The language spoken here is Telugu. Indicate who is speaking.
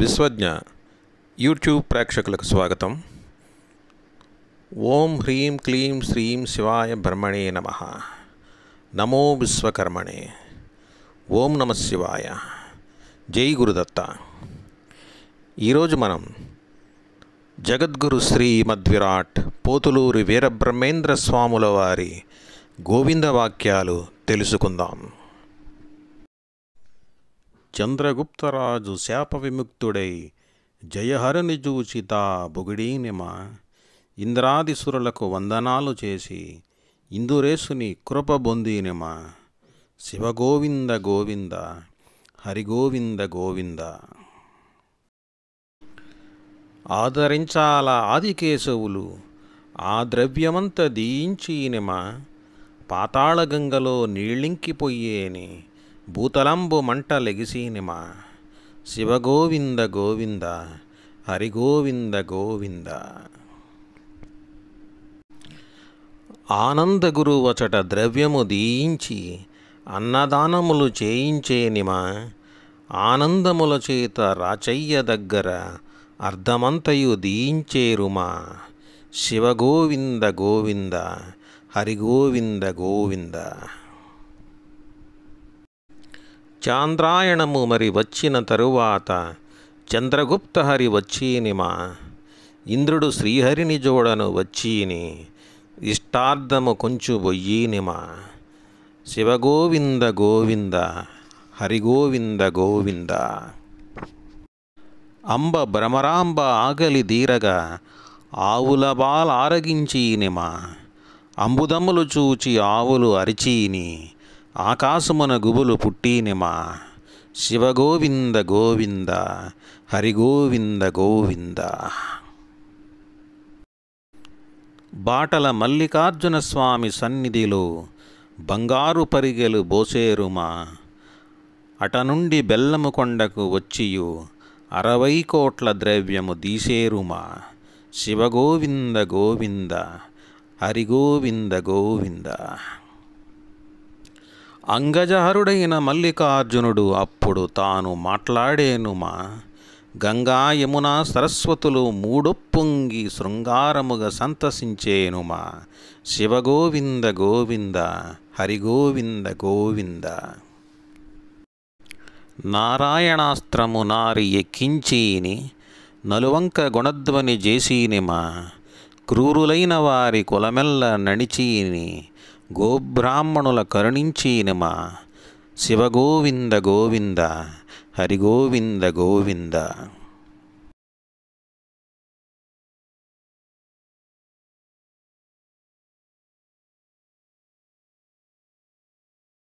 Speaker 1: విశ్వజ్ఞ యూట్యూబ్ ప్రేక్షకులకు స్వాగతం ఓం హ్రీం క్లీం శ్రీం శివాయ బ్రహ్మణే నమ నమో విశ్వకర్మణే ఓం నమ శివాయ జై గురుదత్త ఈరోజు మనం జగద్గురు శ్రీమద్విరాట్ పోతులూరి వీరబ్రహ్మేంద్ర స్వాముల వారి గోవింద వాక్యాలు తెలుసుకుందాం చంద్రగుప్తరాజు శాప విముక్తుడై జయహరిని చూచిత బొగిడీనిమ ఇంద్రాదిసురులకు వందనాలు చేసి ఇందురేసుని కృప బొందీనిమ శివగోవింద గోవింద హరిగోవింద గోవింద ఆదరించాల ఆదికేశవులు ఆ ద్రవ్యమంత దీయించినిమ పాతాళగంగలో నీళ్ళింకిపోయేని భూతలంబు మంట లెగిసీనిమా శివగోవింద గోవింద హరిగోవింద గోవింద వచట ద్రవ్యము దీయించి అన్నదానములు చేయించేనిమా ఆనందముల చేత రాచయ్య దగ్గర అర్ధమంతయు దీయించేరుమా శివగోవింద గోవింద హరిగోవింద గోవింద చాంద్రాయణము మరి వచ్చిన తరువాత చంద్రగుప్త హరి వచ్చీనిమా ఇంద్రుడు శ్రీహరిని జోడను వచ్చీని ఇష్టార్థము కొంచు బొయ్యీనిమా శివగోవింద గోవింద హరిగోవింద గోవింద అంబ భ్రమరాంబ ఆగలి దీరగా ఆవుల బాల ఆరగించీనిమా అంబుదమ్ములు చూచి ఆవులు అరిచీని ఆకాశమున గుబులు పుట్టినిమా శివగోవింద గోవింద హరిగోవింద గోవింద బాటల మల్లికార్జున స్వామి సన్నిధిలో బంగారు పరిగెలు బోసేరుమా అటనుండి బెల్లము కొండకు వచ్చియు అరవై కోట్ల ద్రవ్యము దీసేరుమా శివగోవింద గోవింద హరిగోవింద గోవింద అంగజహరుడైన మల్లికార్జునుడు అప్పుడు తాను మాట్లాడేనుమా గంగా యమున సరస్వతులు మూడొప్పొంగి శృంగారముగా సంతసించేనుమా శివగోవింద గోవింద హరిగోవింద గోవింద నారాయణాస్త్రము నారి ఎక్కించీని నలువంక గుణధ్వని చేసీనిమా క్రూరులైన వారి కులమెల్ల నడిచీని గోబ్రాహ్మణుల కరుణించీనుమా శివగోవింద గోవింద హరిగోవింద గోవింద